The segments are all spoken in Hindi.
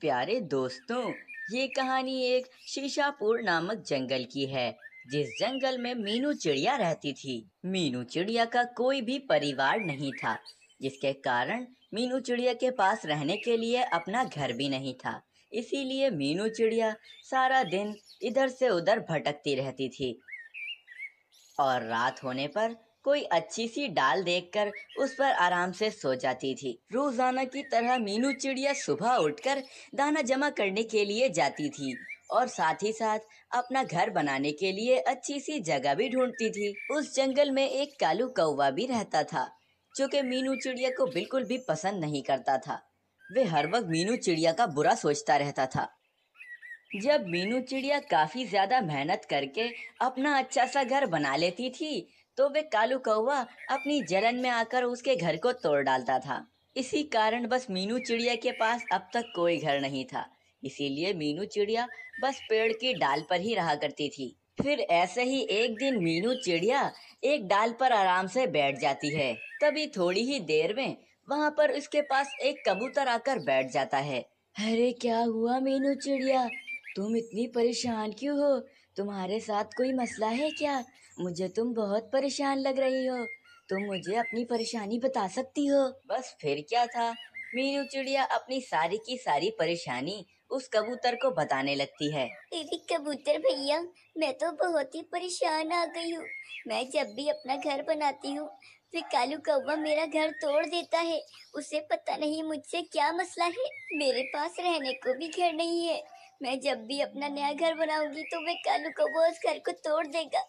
प्यारे दोस्तों ये कहानी एक शीशापुर नामक जंगल की है जिस जंगल में मीनू चिड़िया रहती थी मीनू चिड़िया का कोई भी परिवार नहीं था जिसके कारण मीनू चिड़िया के पास रहने के लिए अपना घर भी नहीं था इसीलिए मीनू चिड़िया सारा दिन इधर से उधर भटकती रहती थी और रात होने पर कोई अच्छी सी डाल देखकर उस पर आराम से सो जाती थी रोजाना की तरह मीनू चिड़िया सुबह उठकर दाना जमा करने के लिए जाती थी और साथ ही साथ अपना घर बनाने के लिए अच्छी सी जगह भी ढूंढती थी उस जंगल में एक कालू कौवा भी रहता था जो कि मीनू चिड़िया को बिल्कुल भी पसंद नहीं करता था वे हर वक्त मीनू चिड़िया का बुरा सोचता रहता था जब मीनू चिड़िया काफी ज्यादा मेहनत करके अपना अच्छा सा घर बना लेती थी तो वे कालू कौवा अपनी जलन में आकर उसके घर को तोड़ डालता था इसी कारण बस मीनू चिड़िया के पास अब तक कोई घर नहीं था इसीलिए मीनू चिड़िया बस पेड़ की डाल पर ही रहा करती थी फिर ऐसे ही एक दिन मीनू चिड़िया एक डाल पर आराम से बैठ जाती है तभी थोड़ी ही देर में वहाँ पर उसके पास एक कबूतर आकर बैठ जाता है अरे क्या हुआ मीनू चिड़िया तुम इतनी परेशान क्यों हो तुम्हारे साथ कोई मसला है क्या मुझे तुम बहुत परेशान लग रही हो तुम मुझे अपनी परेशानी बता सकती हो बस फिर क्या था मीनू चिड़िया अपनी सारी की सारी परेशानी उस कबूतर को बताने लगती है दीदी कबूतर भैया मैं तो बहुत ही परेशान आ गई हूँ मैं जब भी अपना घर बनाती हूँ फिर कालू कौवा मेरा घर तोड़ देता है उसे पता नहीं मुझसे क्या मसला है मेरे पास रहने को भी घर नहीं है मैं जब भी अपना नया घर बनाऊंगी तो मैं कालू को वो उस घर को तोड़ देगा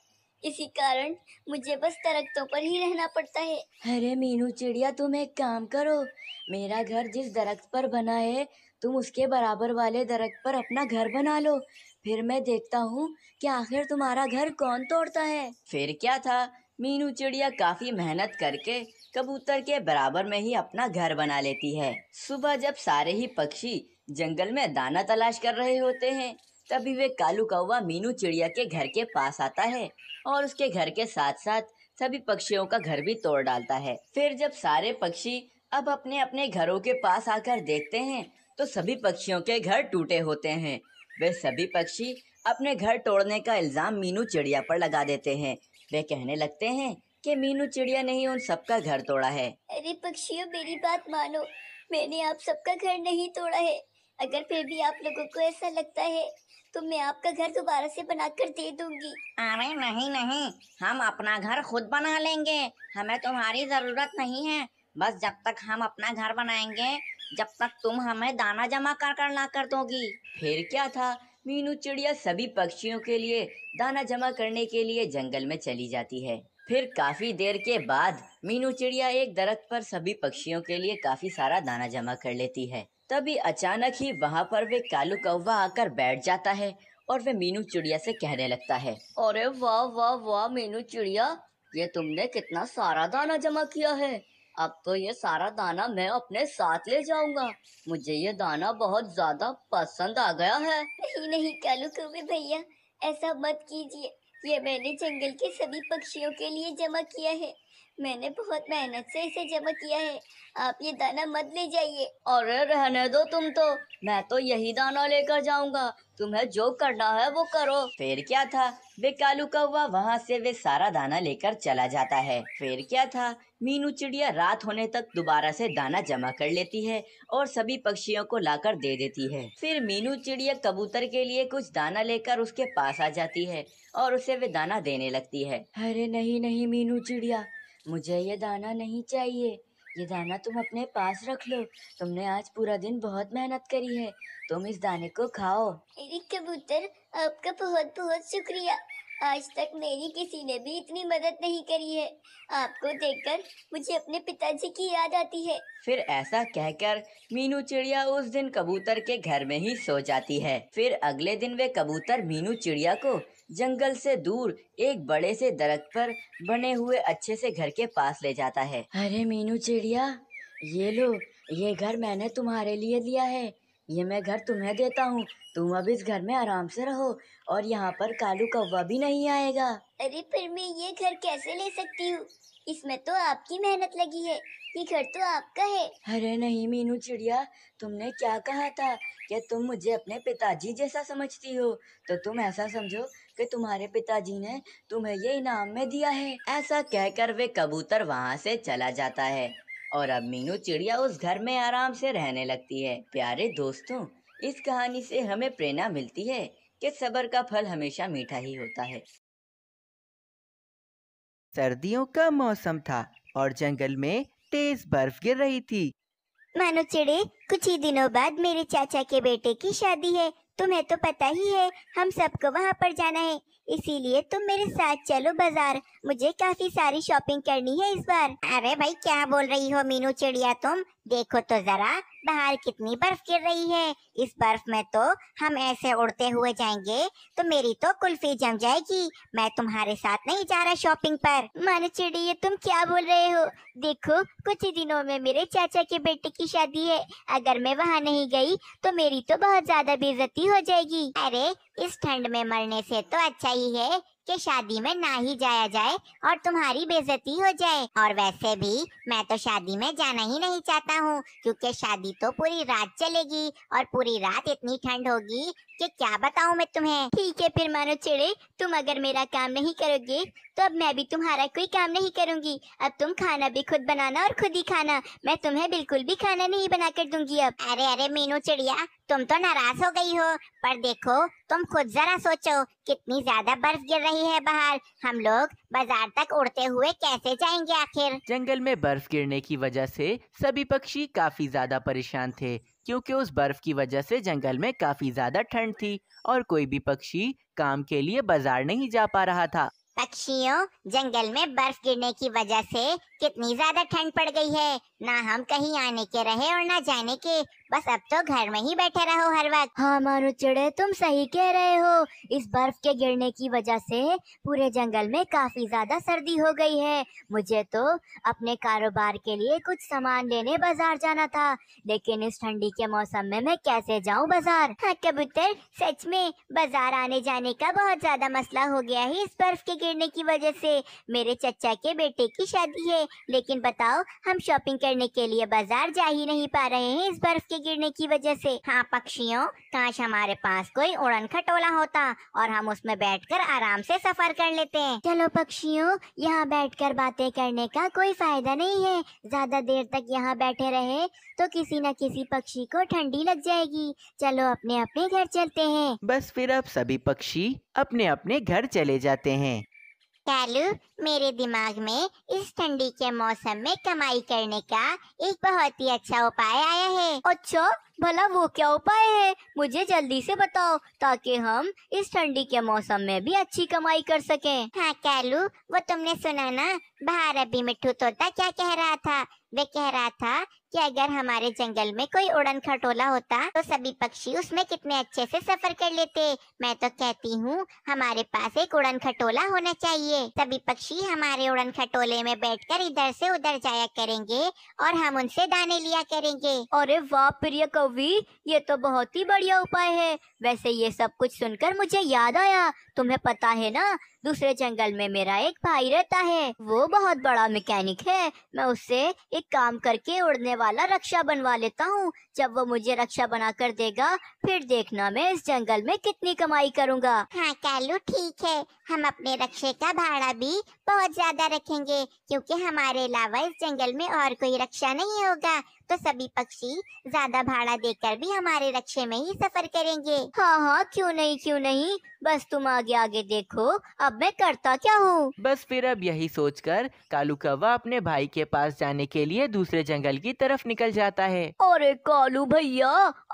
इसी कारण मुझे बस दरख्तों पर ही रहना पड़ता है अरे मीनू चिड़िया तुम एक काम करो मेरा घर जिस दरख्त पर बना है तुम उसके बराबर वाले दरख्त पर अपना घर बना लो फिर मैं देखता हूँ कि आखिर तुम्हारा घर कौन तोड़ता है फिर क्या था मीनू चिड़िया काफी मेहनत करके कबूतर के बराबर में ही अपना घर बना लेती है सुबह जब सारे ही पक्षी जंगल में दाना तलाश कर रहे होते हैं तभी वे कालू कौवा मीनू चिड़िया के घर के पास आता है और उसके घर के साथ साथ सभी पक्षियों का घर भी तोड़ डालता है फिर जब सारे पक्षी अब अपने अपने घरों के पास आकर देखते हैं तो सभी पक्षियों के घर टूटे होते हैं वे सभी पक्षी अपने घर तोड़ने का इल्ज़ाम मीनू चिड़िया पर लगा देते हैं वे कहने लगते हैं कि मीनू चिड़िया ने ही उन सबका घर तोड़ा है अरे पक्षियों मेरी बात मानो मैंने आप सबका घर नहीं तोड़ा है अगर फिर भी आप लोगों को ऐसा लगता है तो मैं आपका घर दोबारा से बना कर दे दूंगी अरे नहीं नहीं हम अपना घर खुद बना लेंगे हमें तुम्हारी जरूरत नहीं है बस जब तक हम अपना घर बनाएंगे जब तक तुम हमें दाना जमा कर कर ला कर दोगी फिर क्या था मीनू चिड़िया सभी पक्षियों के लिए दाना जमा करने के लिए जंगल में चली जाती है फिर काफी देर के बाद मीनू चिड़िया एक दरख्त पर सभी पक्षियों के लिए काफी सारा दाना जमा कर लेती है तभी अचानक ही वहाँ पर वे कालू कौवा आकर बैठ जाता है और वे मीनू चिड़िया से कहने लगता है अरे वाह वाह वाह मीनू चिड़िया ये तुमने कितना सारा दाना जमा किया है अब तो ये सारा दाना मैं अपने साथ ले जाऊंगा मुझे ये दाना बहुत ज्यादा पसंद आ गया है नहीं नहीं कालू कौवे भैया ऐसा मत कीजिए ये मैंने जंगल के सभी पक्षियों के लिए जमा किया है मैंने बहुत मेहनत से इसे जमा किया है आप ये दाना मत ले जाइए अरे रहने दो तुम तो मैं तो यही दाना लेकर जाऊंगा तुम्हें जो करना है वो करो फिर क्या था वे कालू कौवा वहाँ से वे सारा दाना लेकर चला जाता है फिर क्या था मीनू चिड़िया रात होने तक दोबारा से दाना जमा कर लेती है और सभी पक्षियों को लाकर दे देती है फिर मीनू चिड़िया कबूतर के लिए कुछ दाना लेकर उसके पास आ जाती है और उसे वे दाना देने लगती है अरे नहीं नहीं मीनू चिड़िया मुझे ये दाना नहीं चाहिए ये दाना तुम अपने पास रख लो तुमने आज पूरा दिन बहुत मेहनत करी है तुम इस दाने को खाओ मेरी कबूतर आपका बहुत बहुत शुक्रिया आज तक मेरी किसी ने भी इतनी मदद नहीं करी है आपको देखकर मुझे अपने पिताजी की याद आती है फिर ऐसा कहकर मीनू चिड़िया उस दिन कबूतर के घर में ही सो जाती है फिर अगले दिन वे कबूतर मीनू चिड़िया को जंगल से दूर एक बड़े से दरख्त पर बने हुए अच्छे से घर के पास ले जाता है अरे मीनू चिड़िया ये लो ये घर मैंने तुम्हारे लिए लिया है ये मैं घर तुम्हें देता हूँ तुम अब इस घर में आराम से रहो और यहाँ पर कालू कौवा भी नहीं आएगा अरे पर मैं ये घर कैसे ले सकती हूँ इसमें तो आपकी मेहनत लगी है ये घर तो आपका है अरे नहीं मीनू चिड़िया तुमने क्या कहा था कि तुम मुझे अपने पिताजी जैसा समझती हो तो तुम ऐसा समझो कि तुम्हारे पिताजी ने तुम्हें ये इनाम में दिया है ऐसा कहकर वे कबूतर वहाँ से चला जाता है और अब मीनू चिड़िया उस घर में आराम से रहने लगती है प्यारे दोस्तों इस कहानी से हमें प्रेरणा मिलती है कि सबर का फल हमेशा मीठा ही होता है सर्दियों का मौसम था और जंगल में तेज बर्फ गिर रही थी मानो चिड़े कुछ ही दिनों बाद मेरे चाचा के बेटे की शादी है तुम्हें तो पता ही है हम सबको वहाँ पर जाना है इसीलिए तुम मेरे साथ चलो बाजार मुझे काफी सारी शॉपिंग करनी है इस बार अरे भाई क्या बोल रही हो मीनू चिड़िया तुम देखो तो जरा बाहर कितनी बर्फ गिर रही है इस बर्फ में तो हम ऐसे उड़ते हुए जाएंगे तो मेरी तो कुल्फी जम जाएगी मैं तुम्हारे साथ नहीं जा रहा शॉपिंग पर मन चिड़ी तुम क्या बोल रहे हो देखो कुछ ही दिनों में मेरे चाचा के बेटे की शादी है अगर मैं वहाँ नहीं गई तो मेरी तो बहुत ज्यादा बेजती हो जाएगी अरे इस ठंड में मरने से तो अच्छा ही है के शादी में ना ही जाया जाए और तुम्हारी बेजती हो जाए और वैसे भी मैं तो शादी में जाना ही नहीं चाहता हूँ क्योंकि शादी तो पूरी रात चलेगी और पूरी रात इतनी ठंड होगी कि क्या बताऊँ मैं तुम्हें ठीक है फिर मानो चिड़े तुम अगर मेरा काम नहीं करोगे तो अब मैं भी तुम्हारा कोई काम नहीं करूँगी अब तुम खाना भी खुद बनाना और खुद ही खाना मैं तुम्हें बिल्कुल भी खाना नहीं बना कर दूंगी अब अरे अरे मीनू चिड़िया तुम तो नाराज हो गई हो पर देखो तुम खुद जरा सोचो कितनी ज्यादा बर्फ गिर रही है बाहर हम लोग बाजार तक उड़ते हुए कैसे जाएंगे आखिर जंगल में बर्फ गिरने की वजह से सभी पक्षी काफी ज्यादा परेशान थे क्योंकि उस बर्फ की वजह से जंगल में काफी ज्यादा ठंड थी और कोई भी पक्षी काम के लिए बाजार नहीं जा पा रहा था पक्षियों जंगल में बर्फ गिरने की वजह से कितनी ज्यादा ठंड पड़ गई है ना हम कहीं आने के रहे और ना जाने के बस अब तो घर में ही बैठे रहो हर वक्त हाँ मानो चिड़े तुम सही कह रहे हो इस बर्फ के गिरने की वजह से पूरे जंगल में काफी ज्यादा सर्दी हो गई है मुझे तो अपने कारोबार के लिए कुछ सामान लेने बाजार जाना था लेकिन इस ठंडी के मौसम में मैं कैसे जाऊँ बाजार हाँ कबूतर सच में बाजार आने जाने का बहुत ज्यादा मसला हो गया है इस बर्फ के गिरने की वजह से मेरे चचा के बेटे की शादी है लेकिन बताओ हम शॉपिंग करने के लिए बाजार जा ही नहीं पा रहे हैं इस बर्फ के गिरने की वजह से हाँ पक्षियों काश हमारे पास कोई उड़न खटोला होता और हम उसमें बैठकर आराम से सफर कर लेते हैं चलो पक्षियों यहाँ बैठकर बातें करने का कोई फायदा नहीं है ज्यादा देर तक यहाँ बैठे रहे तो किसी न किसी पक्षी को ठंडी लग जाएगी चलो अपने अपने घर चलते हैं बस फिर अब सभी पक्षी अपने अपने घर चले जाते हैं कालू मेरे दिमाग में इस ठंडी के मौसम में कमाई करने का एक बहुत ही अच्छा उपाय आया है अच्छा भला वो क्या उपाय है मुझे जल्दी से बताओ ताकि हम इस ठंडी के मौसम में भी अच्छी कमाई कर सकें। हाँ कालू वो तुमने सुना ना बाहर अभी मिठू तोता क्या कह रहा था वे कह रहा था कि अगर हमारे जंगल में कोई उड़न खटोला होता तो सभी पक्षी उसमें कितने अच्छे से सफर कर लेते मैं तो कहती हूँ हमारे पास एक उड़न खटोला होना चाहिए सभी पक्षी हमारे उड़न खटोले में बैठकर इधर से उधर जाया करेंगे और हम उनसे दाने लिया करेंगे अरे वाह प्रिय कवि ये तो बहुत ही बढ़िया उपाय है वैसे ये सब कुछ सुनकर मुझे याद आया तुम्हें पता है ना दूसरे जंगल में मेरा एक भाई रहता है वो बहुत बड़ा मैकेनिक है मैं उससे एक काम करके उड़ने वाला रक्षा बनवा लेता हूँ जब वो मुझे रक्षा बना कर देगा फिर देखना मैं इस जंगल में कितनी कमाई करूँगा हाँ कैलू ठीक है हम अपने रक्षे का भाड़ा भी बहुत ज्यादा रखेंगे क्योंकि हमारे अलावा इस जंगल में और कोई रक्षा नहीं होगा तो सभी पक्षी ज्यादा भाड़ा देकर भी हमारे रक्षे में ही सफर करेंगे हाँ हाँ क्यों नहीं क्यों नहीं बस तुम आगे आगे देखो अब मैं करता क्या हूँ बस फिर अब यही सोचकर कालू कौवा अपने भाई के पास जाने के लिए दूसरे जंगल की तरफ निकल जाता है अरे कालू भैया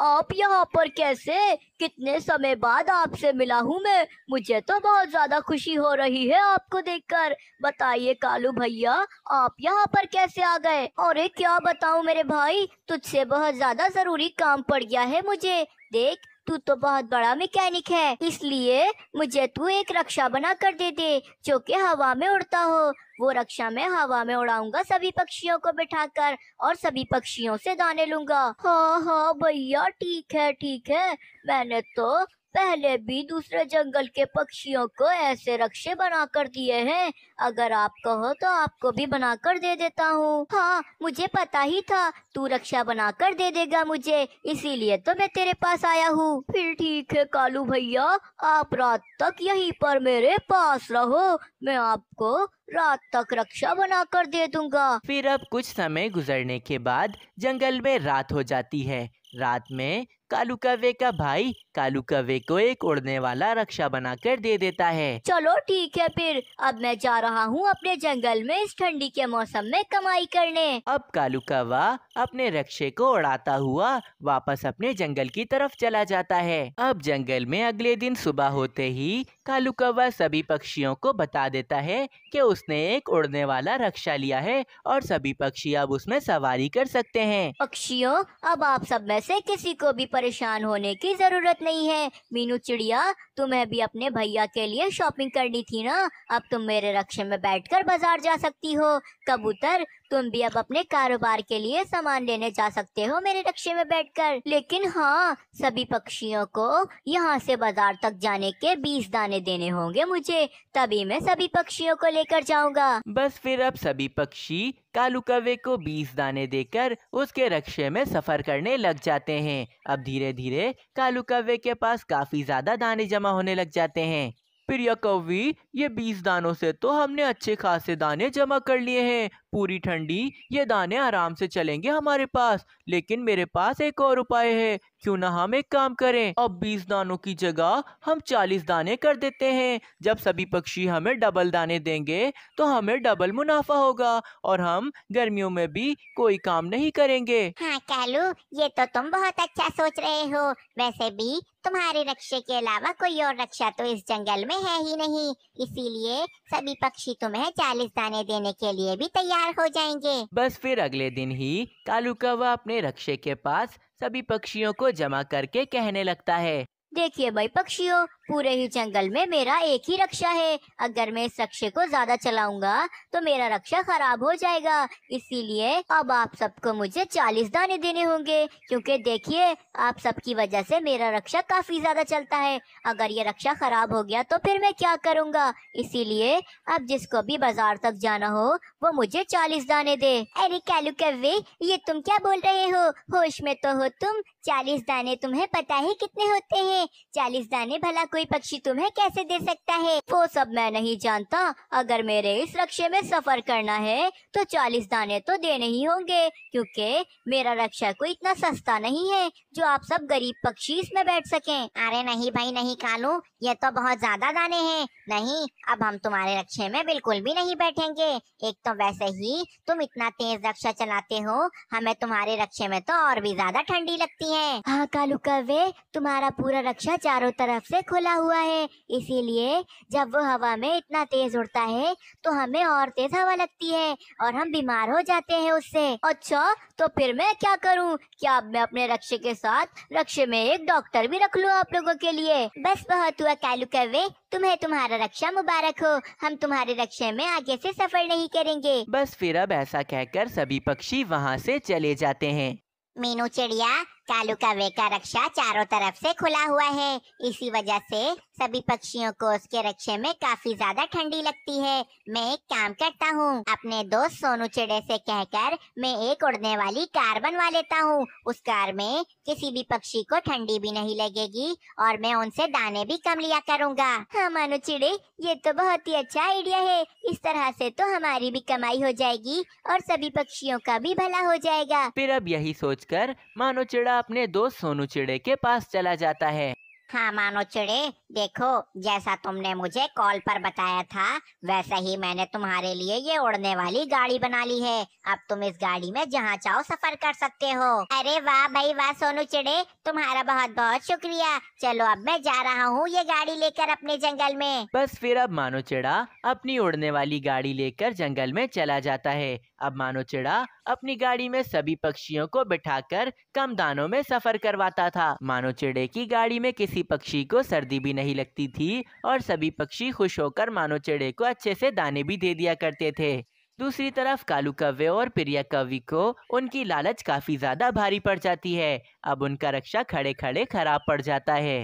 आप यहाँ पर कैसे कितने समय बाद आपसे मिला हूँ मैं मुझे तो बहुत ज्यादा खुशी हो रही है आपको देखकर बताइए कालू भैया आप यहाँ पर कैसे आ गए और क्या बताऊँ मेरे भाई भाई तुझसे बहुत ज्यादा जरूरी काम पड़ गया है मुझे देख तू तो बहुत बड़ा मैकेनिक है इसलिए मुझे तू एक रक्षा बना कर दे दे जो कि हवा में उड़ता हो वो रक्षा मैं हवा में उड़ाऊंगा सभी पक्षियों को बिठाकर और सभी पक्षियों से दाने लूंगा हाँ हाँ भैया ठीक है ठीक है मैंने तो पहले भी दूसरे जंगल के पक्षियों को ऐसे रक्षे बनाकर दिए हैं अगर आप कहो तो आपको भी बनाकर दे देता हूँ हाँ मुझे पता ही था तू रक्षा बनाकर दे देगा मुझे इसीलिए तो मैं तेरे पास आया हूँ फिर ठीक है कालू भैया आप रात तक यहीं पर मेरे पास रहो मैं आपको रात तक रक्षा बनाकर दे दूंगा फिर अब कुछ समय गुजरने के बाद जंगल में रात हो जाती है रात में कालू कव्वे का भाई कालू कवे को एक उड़ने वाला रक्षा बनाकर दे देता है चलो ठीक है फिर अब मैं जा रहा हूँ अपने जंगल में इस ठंडी के मौसम में कमाई करने अब कालू कवा अपने रक्षे को उड़ाता हुआ वापस अपने जंगल की तरफ चला जाता है अब जंगल में अगले दिन सुबह होते ही कालू कव्वा सभी पक्षियों को बता देता है कि उसने एक उड़ने वाला रक्षा लिया है और सभी पक्षी अब उसमें सवारी कर सकते हैं पक्षियों अब आप सब में से किसी को भी परेशान होने की ज़रूरत नहीं है मीनू चिड़िया तुम्हें भी अपने भैया के लिए शॉपिंग करनी थी ना अब तुम मेरे रक्षे में बैठकर बाजार जा सकती हो कबूतर तुम भी अब अपने कारोबार के लिए सामान लेने जा सकते हो मेरे रक्षे में बैठकर लेकिन हाँ सभी पक्षियों को यहाँ से बाजार तक जाने के बीस दाने देने होंगे मुझे तभी मैं सभी पक्षियों को लेकर जाऊँगा बस फिर अब सभी पक्षी कालू कवे को बीस दाने देकर उसके रक्षे में सफर करने लग जाते हैं अब धीरे धीरे कालू कवे के पास काफी ज्यादा दाने जमा होने लग जाते हैं प्रिया कौवी ये बीस दानों से तो हमने अच्छे खासे दाने जमा कर लिए हैं पूरी ठंडी ये दाने आराम से चलेंगे हमारे पास लेकिन मेरे पास एक और उपाय है क्यों ना हम एक काम करें अब 20 दानों की जगह हम 40 दाने कर देते हैं जब सभी पक्षी हमें डबल दाने देंगे तो हमें डबल मुनाफा होगा और हम गर्मियों में भी कोई काम नहीं करेंगे हाँ कालू ये तो तुम बहुत अच्छा सोच रहे हो वैसे भी तुम्हारे रक्षे के अलावा कोई और रक्षा तो इस जंगल में है ही नहीं इसीलिए सभी पक्षी तुम्हें चालीस दाने देने के लिए भी तैयार तैयार हो जाएंगे बस फिर अगले दिन ही कालू कौवा अपने रक्षे के पास सभी पक्षियों को जमा करके कहने लगता है देखिए भाई पक्षियों पूरे ही जंगल में मेरा एक ही रक्षा है अगर मैं इस रक्षे को ज्यादा चलाऊंगा तो मेरा रक्षा खराब हो जाएगा इसीलिए अब आप सबको मुझे चालीस दाने देने होंगे क्योंकि देखिए आप सबकी वजह से मेरा रक्षा काफी ज्यादा चलता है अगर ये रक्षा खराब हो गया तो फिर मैं क्या करूँगा इसीलिए अब जिसको भी बाजार तक जाना हो वो मुझे चालीस दाने दे अरे कैलू कव्वे ये तुम क्या बोल रहे हो होश में तो हो तुम चालीस दाने तुम्हें पता ही कितने होते हैं चालीस दाने भला कोई पक्षी तुम्हें कैसे दे सकता है वो सब मैं नहीं जानता अगर मेरे इस रक्षे में सफर करना है तो चालीस दाने तो देने ही होंगे क्योंकि मेरा रक्षा कोई इतना सस्ता नहीं है जो आप सब गरीब पक्षी इसमें बैठ सके अरे नहीं भाई नहीं कालू ये तो बहुत ज्यादा दाने हैं नहीं अब हम तुम्हारे रक्षे में बिल्कुल भी नहीं बैठेंगे एक तो वैसे ही तुम इतना तेज रक्षा चलाते हो हमें तुम्हारे रक्षे में तो और भी ज्यादा ठंडी लगती है हाँ कालू कवे तुम्हारा पूरा रक्षा चारों तरफ से खुला फैला हुआ है इसीलिए जब वो हवा में इतना तेज उड़ता है तो हमें और तेज हवा लगती है और हम बीमार हो जाते हैं उससे अच्छा तो फिर मैं क्या करूं? क्या मैं अपने रक्षे के साथ रक्षे में एक डॉक्टर भी रख लूँ आप लोगों के लिए बस बहुत हुआ कैलू कवे तुम्हें तुम्हारा रक्षा मुबारक हो हम तुम्हारे रक्षे में आगे से सफर नहीं करेंगे बस फिर अब ऐसा कहकर सभी पक्षी वहाँ से चले जाते हैं मीनू चिड़िया कालू का वेका रक्षा चारों तरफ से खुला हुआ है इसी वजह से सभी पक्षियों को उसके रक्षे में काफी ज्यादा ठंडी लगती है मैं एक काम करता हूँ अपने दोस्त सोनू चिड़े से कहकर मैं एक उड़ने वाली कार बनवा लेता हूँ उस कार में किसी भी पक्षी को ठंडी भी नहीं लगेगी और मैं उनसे दाने भी कम लिया करूँगा हाँ मानो चिड़े ये तो बहुत ही अच्छा आइडिया है इस तरह से तो हमारी भी कमाई हो जाएगी और सभी पक्षियों का भी भला हो जाएगा फिर अब यही सोचकर मानो चिड़ा अपने दोस्त सोनू चिड़े के पास चला जाता है हाँ मानो चिड़े देखो जैसा तुमने मुझे कॉल पर बताया था वैसा ही मैंने तुम्हारे लिए ये उड़ने वाली गाड़ी बना ली है अब तुम इस गाड़ी में जहाँ चाहो सफर कर सकते हो अरे वाह भाई वाह सोनू चिड़े तुम्हारा बहुत बहुत शुक्रिया चलो अब मैं जा रहा हूँ ये गाड़ी लेकर अपने जंगल में बस फिर अब मानो चिड़ा अपनी उड़ने वाली गाड़ी लेकर जंगल में चला जाता है अब मानो चिड़ा अपनी गाड़ी में सभी पक्षियों को बिठाकर कम दानों में सफर करवाता था मानो चिड़े की गाड़ी में किसी पक्षी को सर्दी भी नहीं नहीं लगती थी और सभी पक्षी खुश होकर मानो चिड़े को अच्छे से दाने भी दे दिया करते थे दूसरी तरफ कालू कव्य और प्रिया कवि को उनकी लालच काफी ज्यादा भारी पड़ जाती है अब उनका रक्षा खड़े खड़े खराब पड़ जाता है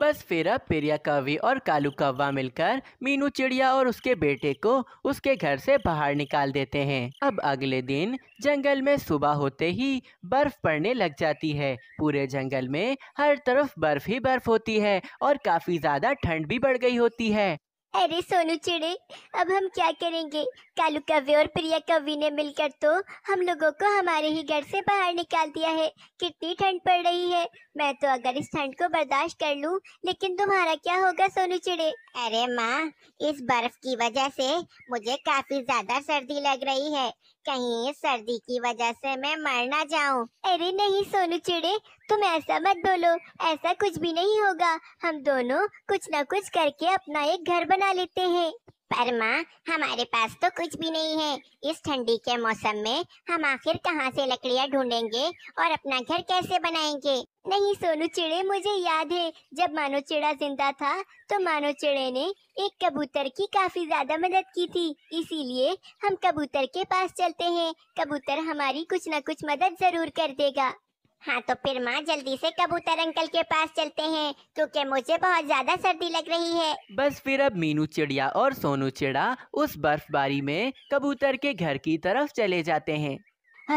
बस फिर अब पेरिया कौवी और कालू कौवा मिलकर मीनू चिड़िया और उसके बेटे को उसके घर से बाहर निकाल देते हैं अब अगले दिन जंगल में सुबह होते ही बर्फ पड़ने लग जाती है पूरे जंगल में हर तरफ बर्फ ही बर्फ होती है और काफी ज्यादा ठंड भी बढ़ गई होती है अरे सोनू चिड़े अब हम क्या करेंगे कालू कवि और प्रिया कवि ने मिलकर तो हम लोगों को हमारे ही घर से बाहर निकाल दिया है कितनी ठंड पड़ रही है मैं तो अगर इस ठंड को बर्दाश्त कर लूँ लेकिन तुम्हारा क्या होगा सोनू चिड़े अरे माँ इस बर्फ की वजह से मुझे काफी ज्यादा सर्दी लग रही है कहीं सर्दी की वजह से मैं मर ना जाऊं। अरे नहीं सोनू चिड़े तुम ऐसा मत बोलो ऐसा कुछ भी नहीं होगा हम दोनों कुछ ना कुछ करके अपना एक घर बना लेते हैं पर माँ हमारे पास तो कुछ भी नहीं है इस ठंडी के मौसम में हम आखिर कहाँ से लकड़ियाँ ढूंढेंगे और अपना घर कैसे बनाएंगे नहीं सोनू चिड़े मुझे याद है जब मानो चिड़ा जिंदा था तो मानो चिड़े ने एक कबूतर की काफी ज्यादा मदद की थी इसीलिए हम कबूतर के पास चलते हैं कबूतर हमारी कुछ न कुछ मदद जरूर कर देगा हाँ तो फिर माँ जल्दी से कबूतर अंकल के पास चलते हैं क्योंकि मुझे बहुत ज्यादा सर्दी लग रही है बस फिर अब मीनू चिड़िया और सोनू चिड़ा उस बर्फबारी में कबूतर के घर की तरफ चले जाते हैं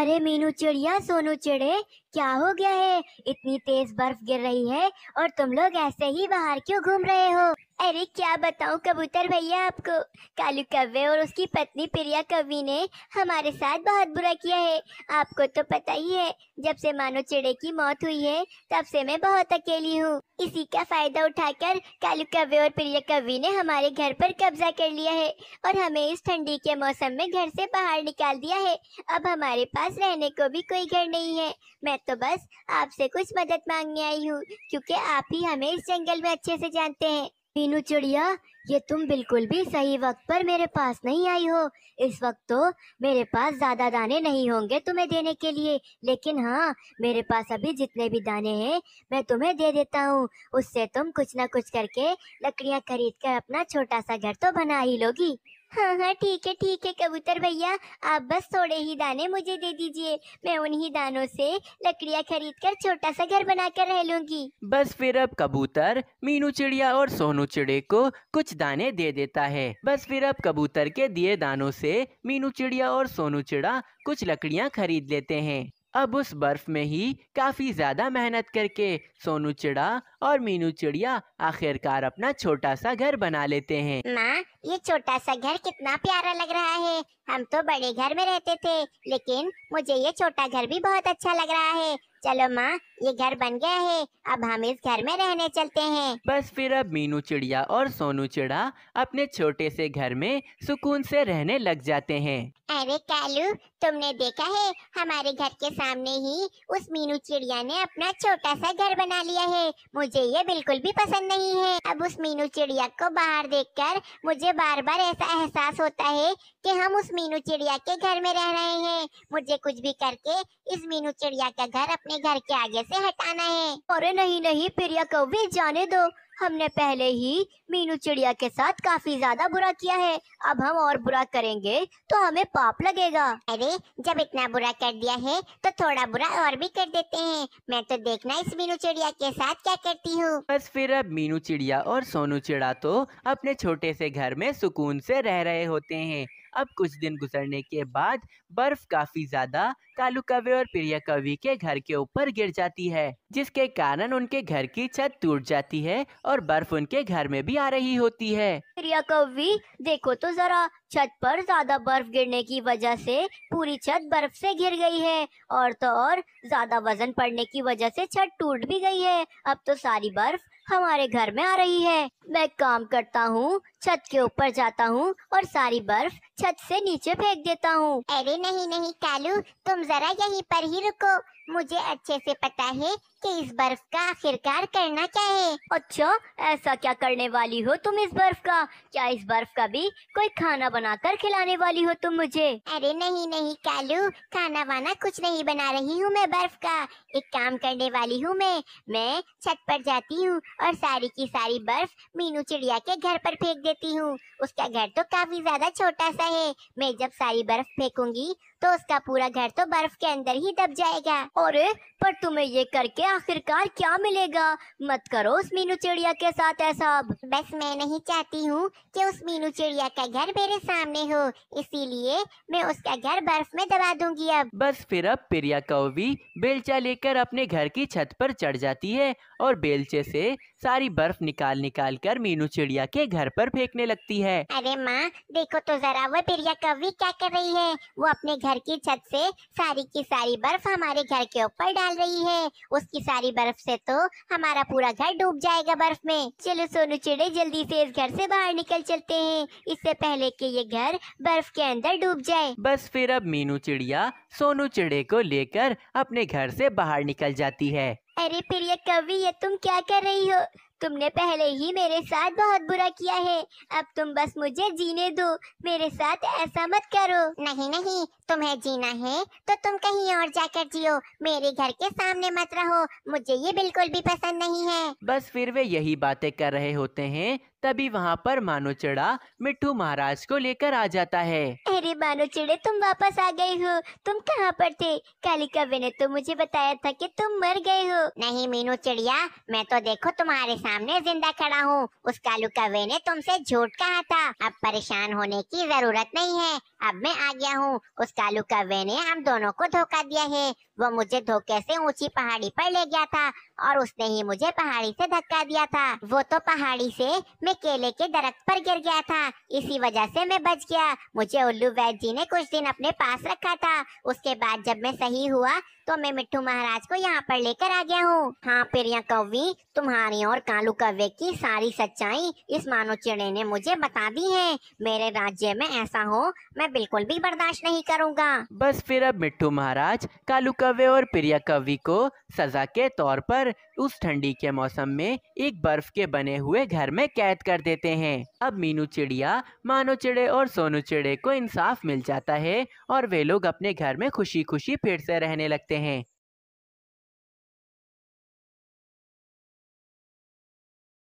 अरे मीनू चिड़िया सोनू चिड़े क्या हो गया है इतनी तेज बर्फ गिर रही है और तुम लोग ऐसे ही बाहर क्यों घूम रहे हो अरे क्या बताऊं कबूतर भैया आपको कालू कव्वे और उसकी पत्नी प्रिया कवि ने हमारे साथ बहुत बुरा किया है आपको तो पता ही है जब से मानो चिड़े की मौत हुई है तब से मैं बहुत अकेली हूँ इसी का फायदा उठाकर कालू कव्वे और प्रिया कवि ने हमारे घर पर कब्जा कर लिया है और हमें इस ठंडी के मौसम में घर से बाहर निकाल दिया है अब हमारे पास रहने को भी कोई घर नहीं है मैं तो बस आपसे कुछ मदद मांगने आई हूँ क्योंकि आप ही हमें इस जंगल में अच्छे से जानते हैं मीनू चिड़िया ये तुम बिल्कुल भी सही वक्त पर मेरे पास नहीं आई हो इस वक्त तो मेरे पास ज़्यादा दाने नहीं होंगे तुम्हें देने के लिए लेकिन हाँ मेरे पास अभी जितने भी दाने हैं मैं तुम्हें दे देता हूँ उससे तुम कुछ ना कुछ करके लकड़ियाँ खरीद कर अपना छोटा सा घर तो बना ही लोगी हाँ हाँ ठीक है ठीक है कबूतर भैया आप बस थोड़े ही दाने मुझे दे दीजिए मैं उन्हीं दानों से लकड़ियाँ खरीद कर छोटा सा घर बनाकर रह लूंगी बस फिर अब कबूतर मीनू चिड़िया और सोनू चिड़े को कुछ दाने दे देता है बस फिर अब कबूतर के दिए दानों से मीनू चिड़िया और सोनू चिड़ा कुछ लकड़ियाँ खरीद लेते हैं अब उस बर्फ में ही काफी ज्यादा मेहनत करके सोनू चिड़ा और मीनू चिड़िया आखिरकार अपना छोटा सा घर बना लेते हैं माँ ये छोटा सा घर कितना प्यारा लग रहा है हम तो बड़े घर में रहते थे लेकिन मुझे ये छोटा घर भी बहुत अच्छा लग रहा है चलो माँ ये घर बन गया है अब हम इस घर में रहने चलते हैं बस फिर अब मीनू चिड़िया और सोनू चिड़ा अपने छोटे से घर में सुकून से रहने लग जाते हैं अरे कालू तुमने देखा है हमारे घर के सामने ही उस मीनू चिड़िया ने अपना छोटा सा घर बना लिया है मुझे ये बिल्कुल भी पसंद नहीं है अब उस मीनू चिड़िया को बाहर कर मुझे बार बार ऐसा एहसास होता है की हम उस मीनू चिड़िया के घर में रह रहे हैं मुझे कुछ भी करके इस मीनू चिड़िया का घर अपने अपने घर के आगे से हटाना है अरे नहीं नहीं प्रिया कौवे जाने दो हमने पहले ही मीनू चिड़िया के साथ काफी ज्यादा बुरा किया है अब हम और बुरा करेंगे तो हमें पाप लगेगा अरे जब इतना बुरा कर दिया है तो थोड़ा बुरा और भी कर देते हैं मैं तो देखना इस मीनू चिड़िया के साथ क्या करती हूँ बस फिर अब मीनू चिड़िया और सोनू चिड़ा तो अपने छोटे से घर में सुकून से रह रहे होते हैं अब कुछ दिन गुजरने के बाद बर्फ काफी ज्यादा कालू कवे और प्रिया कवि के घर के ऊपर गिर जाती है जिसके कारण उनके घर की छत टूट जाती है और बर्फ उनके घर में भी आ रही होती है प्रिया कवि देखो तो जरा छत पर ज्यादा बर्फ गिरने की वजह से पूरी छत बर्फ से गिर गई है और तो और ज्यादा वजन पड़ने की वजह से छत टूट भी गई है अब तो सारी बर्फ हमारे घर में आ रही है मैं काम करता हूँ छत के ऊपर जाता हूँ और सारी बर्फ छत से नीचे फेंक देता हूँ अरे नहीं नहीं कालू तुम जरा यहीं पर ही रुको मुझे अच्छे से पता है कि इस बर्फ का आखिरकार करना क्या है अच्छा ऐसा क्या करने वाली हो तुम इस बर्फ का क्या इस बर्फ का भी कोई खाना बनाकर खिलाने वाली हो तुम मुझे अरे नहीं नहीं कालू खाना वाना कुछ नहीं बना रही हूँ मैं बर्फ का एक काम करने वाली हूँ मैं मैं छत पर जाती हूँ और सारी की सारी बर्फ मीनू चिड़िया के घर पर फेंक देती हूँ उसका घर तो काफी ज्यादा छोटा सा है मैं जब सारी बर्फ फेंकूंगी तो उसका पूरा घर तो बर्फ के अंदर ही दब जाएगा और पर तुम्हें ये करके आखिरकार क्या मिलेगा मत करो उस मीनू चिड़िया के साथ ऐसा अब बस मैं नहीं चाहती हूँ कि उस मीनू चिड़िया का घर मेरे सामने हो इसीलिए मैं उसका घर बर्फ में दबा दूंगी अब बस फिर अब प्रिया कौवी बेलचा लेकर अपने घर की छत पर चढ़ जाती है और बेलचे से सारी बर्फ निकाल निकाल कर मीनू चिड़िया के घर पर फेंकने लगती है अरे माँ देखो तो जरा वो प्रिया कौवी क्या कर रही है वो अपने घर की छत से सारी की सारी बर्फ हमारे घर के ऊपर डाल रही है उसकी की सारी बर्फ से तो हमारा पूरा घर डूब जाएगा बर्फ में चलो सोनू चिड़े जल्दी से इस घर से बाहर निकल चलते हैं इससे पहले कि ये घर बर्फ के अंदर डूब जाए बस फिर अब मीनू चिड़िया सोनू चिड़े को लेकर अपने घर से बाहर निकल जाती है अरे फिर ये कवि ये तुम क्या कर रही हो तुमने पहले ही मेरे साथ बहुत बुरा किया है अब तुम बस मुझे जीने दो मेरे साथ ऐसा मत करो नहीं नहीं तुम्हें जीना है तो तुम कहीं और जाकर जियो मेरे घर के सामने मत रहो मुझे ये बिल्कुल भी पसंद नहीं है बस फिर वे यही बातें कर रहे होते हैं तभी वहाँ पर मानो चिड़ा मिट्टू महाराज को लेकर आ जाता है अरे मानो चिड़े तुम वापस आ गए हो तुम कहाँ पर थे काली कवि ने तो मुझे बताया था कि तुम मर गए हो नहीं मीनू चिड़िया मैं तो देखो तुम्हारे सामने जिंदा खड़ा हूँ उस कालू कवे ने तुमसे झूठ कहा था अब परेशान होने की जरूरत नहीं है अब मैं आ गया हूँ उस कालू कव्वे ने हम दोनों को धोखा दिया है वो मुझे धोखे से ऊंची पहाड़ी पर ले गया था और उसने ही मुझे पहाड़ी से धक्का दिया था वो तो पहाड़ी से मैं केले के दरख्त पर गिर गया था इसी वजह से मैं बच गया मुझे उल्लू वैद जी ने कुछ दिन अपने पास रखा था उसके बाद जब मैं सही हुआ तो मैं मिट्टू महाराज को यहाँ पर लेकर आ गया हूँ हाँ प्रिया कौवी तुम्हारी और कालू कव्वे की सारी सच्चाई इस मानो चिड़े ने मुझे बता दी है मेरे राज्य में ऐसा हो मैं बिल्कुल भी बर्दाश्त नहीं करूँगा बस फिर अब मिट्टू महाराज कालू कवे और प्रिया कवि को सजा के तौर पर उस ठंडी के मौसम में एक बर्फ के बने हुए घर में कैद कर देते हैं अब मीनू चिड़िया मानो चिड़े और सोनू चिड़े को इंसाफ मिल जाता है और वे लोग अपने घर में खुशी खुशी फिर से रहने लगते हैं